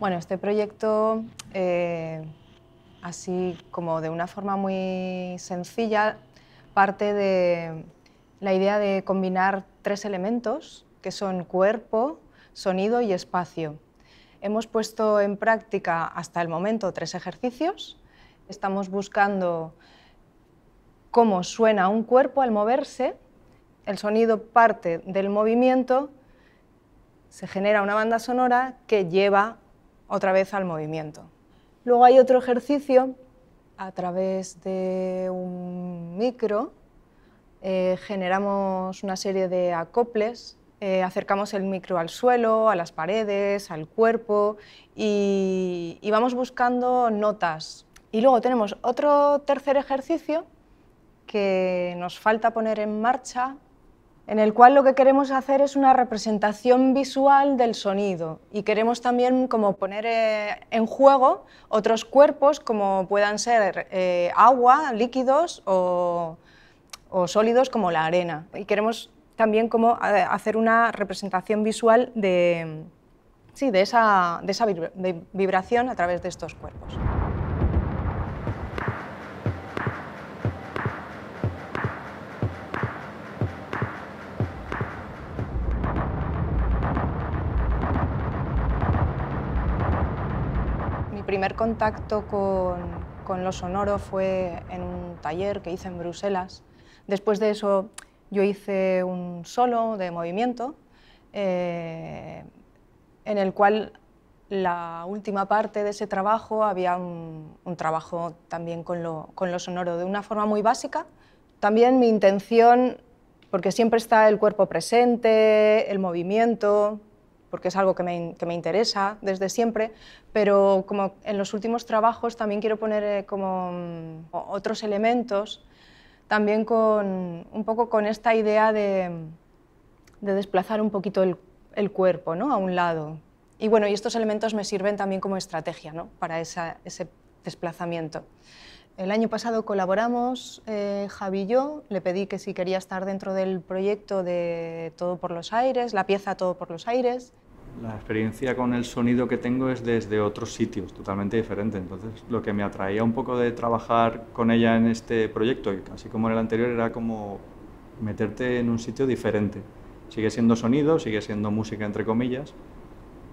Bueno, este proyecto, eh, así como de una forma muy sencilla, parte de la idea de combinar tres elementos, que son cuerpo, sonido y espacio. Hemos puesto en práctica hasta el momento tres ejercicios. Estamos buscando cómo suena un cuerpo al moverse. El sonido parte del movimiento, se genera una banda sonora que lleva otra vez al movimiento. Luego hay otro ejercicio a través de un micro, eh, generamos una serie de acoples, eh, acercamos el micro al suelo, a las paredes, al cuerpo y, y vamos buscando notas. Y luego tenemos otro tercer ejercicio que nos falta poner en marcha en el cual lo que queremos hacer es una representación visual del sonido y queremos también como poner eh, en juego otros cuerpos como puedan ser eh, agua, líquidos o, sólidos como la arena. Y queremos también como eh, hacer una representación visual de, sí, de esa vibración a través de estos cuerpos. primer contacto con, con lo sonoro fue en un taller que hice en Bruselas. Después de eso yo hice un solo de movimiento eh, en el cual la última parte de ese trabajo había un, trabajo también con lo, con lo, sonoro de una forma muy básica. También mi intención, porque siempre está el cuerpo presente, el movimiento, porque es algo que me, que me, interesa desde siempre, pero como en los últimos trabajos también quiero poner eh, como mm, otros elementos, también con, un poco con esta idea de, de desplazar un poquito el, el cuerpo ¿no? a un lado. Y bueno, y estos elementos me sirven también como estrategia ¿no? para ese desplazamiento. El año pasado colaboramos, eh, Javi y yo, le pedí que si quería estar dentro del proyecto de Todo por los Aires, la pieza Todo por los Aires. La experiencia con el sonido que tengo es desde otros sitios, totalmente diferente. Entonces, lo que me atraía un poco de trabajar con ella en este proyecto, así como en el anterior, era como meterte en un sitio diferente. Sigue siendo sonido, sigue siendo música, entre comillas,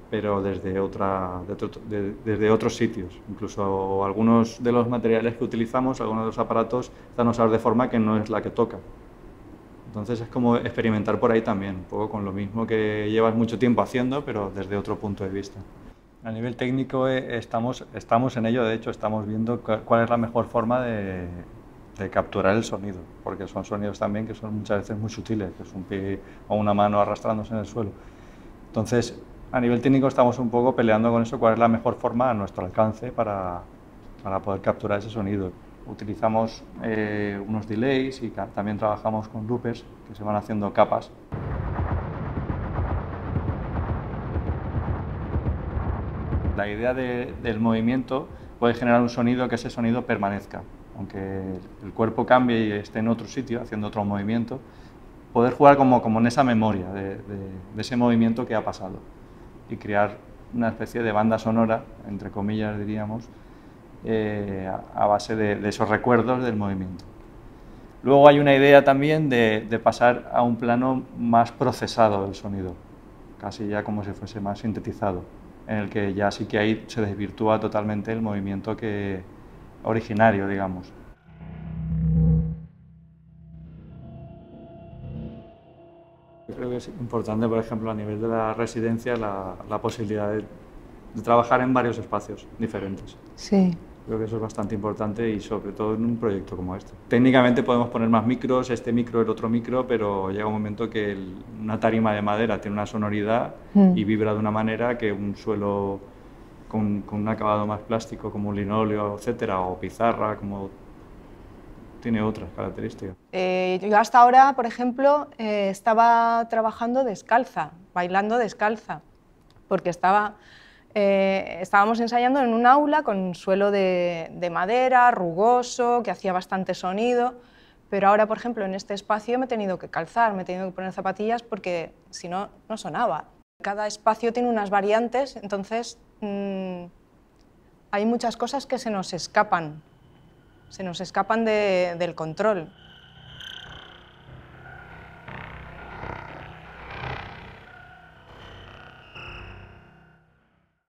pero desde, otra, desde otros sitios. Incluso algunos de los materiales que utilizamos, algunos de los aparatos, están usados de forma que no es la que toca. Entonces es como experimentar por ahí también, un poco con lo mismo que llevas mucho tiempo haciendo, pero desde otro punto de vista. A nivel técnico eh, estamos, estamos en ello, de hecho estamos viendo cuál es la mejor forma de, de capturar el sonido, porque son sonidos también que son muchas veces muy sutiles, que es un pie o una mano arrastrándose en el suelo. Entonces, a nivel técnico estamos un poco peleando con eso, cuál es la mejor forma a nuestro alcance para, poder capturar ese sonido. Utilizamos eh, unos delays y también trabajamos con loopers que se van haciendo capas. La idea del movimiento puede generar un sonido que ese sonido permanezca. Aunque el cuerpo cambie y esté en otro sitio haciendo otro movimiento, poder jugar como, como en esa memoria de ese movimiento que ha pasado y crear una especie de banda sonora, entre comillas diríamos, eh, a base de, esos recuerdos del movimiento. Luego hay una idea también de, de pasar a un plano más procesado del sonido, casi ya como si fuese más sintetizado, en el que ya sí que ahí se desvirtúa totalmente el movimiento que, originario, digamos. creo que es importante, por ejemplo, a nivel de la residencia, la, posibilidad de, trabajar en varios espacios diferentes. Sí. Creo que eso es bastante importante y sobre todo en un proyecto como este. Técnicamente podemos poner más micros, este micro, el otro micro, pero llega un momento que una tarima de madera tiene una sonoridad mm. y vibra de una manera que un suelo con, un acabado más plástico como un linóleo, etcétera, o pizarra, como tiene otras características. Eh, yo hasta ahora, por ejemplo, eh, estaba trabajando descalza, bailando descalza, porque estaba, eh, estábamos ensayando en un aula con suelo de, madera, rugoso, que hacía bastante sonido, pero ahora, por ejemplo, en este espacio me he tenido que calzar, me he tenido que poner zapatillas porque si no, no sonaba. Cada espacio tiene unas variantes, entonces mm, hay muchas cosas que se nos escapan se nos escapan del control.